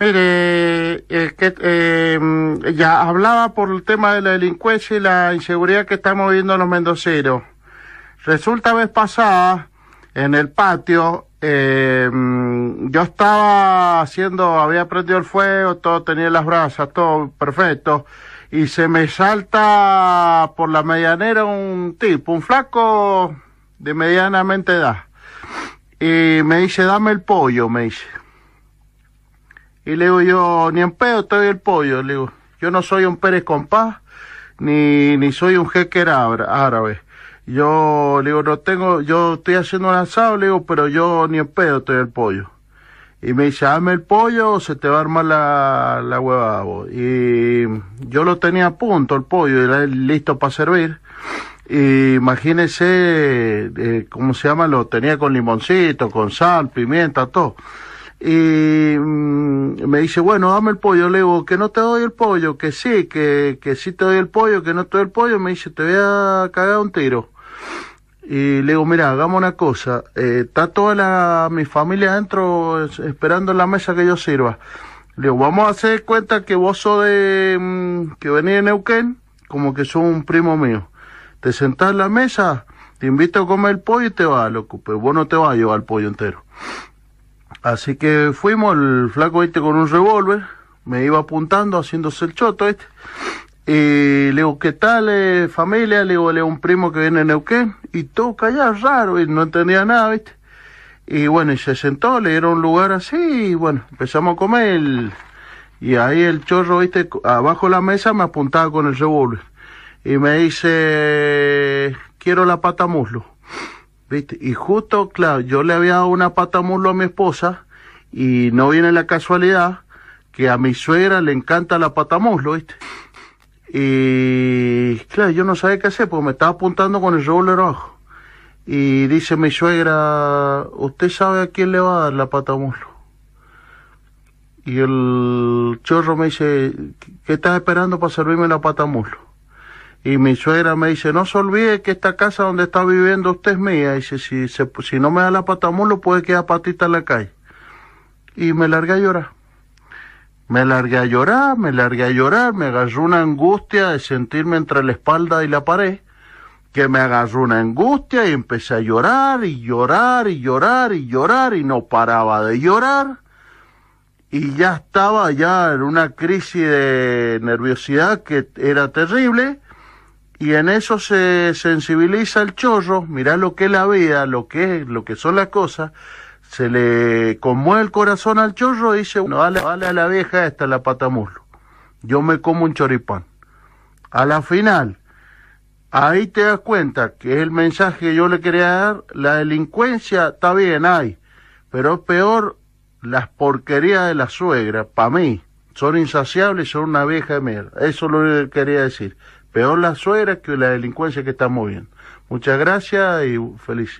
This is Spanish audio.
Mire, eh, eh, ya hablaba por el tema de la delincuencia y la inseguridad que estamos viviendo los mendoceros. Resulta vez pasada, en el patio, eh, yo estaba haciendo, había prendido el fuego, todo tenía las brasas, todo perfecto, y se me salta por la medianera un tipo, un flaco de medianamente edad, y me dice, dame el pollo, me dice y le digo yo, ni en pedo estoy el pollo, le digo, yo no soy un Pérez Compás, ni, ni soy un jeque árabe. Yo le digo, no tengo, yo estoy haciendo un asado, le digo, pero yo ni en pedo estoy el pollo. Y me dice, hazme el pollo o se te va a armar la, la huevada. Y yo lo tenía a punto el pollo, era listo para servir. Y imagínese, eh, ¿cómo se llama? Lo tenía con limoncito, con sal, pimienta, todo y mm, me dice, bueno, dame el pollo. Le digo, que no te doy el pollo, que sí, que, que sí te doy el pollo, que no te doy el pollo. Me dice, te voy a cagar un tiro. Y le digo, mira, hagamos una cosa. Eh, está toda mi familia adentro esperando en la mesa que yo sirva. Le digo, vamos a hacer cuenta que vos sos de, mm, que venís de Neuquén, como que sos un primo mío. Te sentás en la mesa, te invito a comer el pollo y te vas, loco. Pero vos no te vas a llevar el pollo entero. Así que fuimos, el flaco este con un revólver, me iba apuntando, haciéndose el choto este. Y le digo, ¿qué tal eh, familia? Le digo, le un primo que viene de Neuquén. Y todo callado, raro, y no entendía nada, ¿viste? Y bueno, y se sentó, le dieron un lugar así, y bueno, empezamos a comer. y ahí el chorro, ¿viste? Abajo de la mesa me apuntaba con el revólver. Y me dice, quiero la pata muslo. Y justo, claro, yo le había dado una pata muslo a mi esposa y no viene la casualidad que a mi suegra le encanta la pata muslo, ¿viste? Y claro, yo no sabía qué hacer porque me estaba apuntando con el revólver abajo. Y dice mi suegra, ¿usted sabe a quién le va a dar la pata muslo? Y el chorro me dice, ¿qué estás esperando para servirme la pata muslo? y mi suegra me dice, no se olvide que esta casa donde está viviendo usted es mía. Y dice, si, si no me da la patamulo, puede quedar patita en la calle. Y me largué a llorar. Me largué a llorar, me largué a llorar, me agarró una angustia de sentirme entre la espalda y la pared, que me agarró una angustia y empecé a llorar y llorar y llorar y llorar y no paraba de llorar y ya estaba ya en una crisis de nerviosidad que era terrible y en eso se sensibiliza el chorro, mirá lo que es la vida, lo que es, lo que son las cosas, se le conmueve el corazón al chorro y dice, bueno, dale, a la vieja esta la patamuslo, yo me como un choripán. A la final, ahí te das cuenta que es el mensaje que yo le quería dar, la delincuencia está bien, hay, pero peor las porquerías de la suegra, para mí, son insaciables, son una vieja de mierda, eso es lo que quería decir Peor la suegra que la delincuencia que estamos viendo. Muchas gracias y feliz.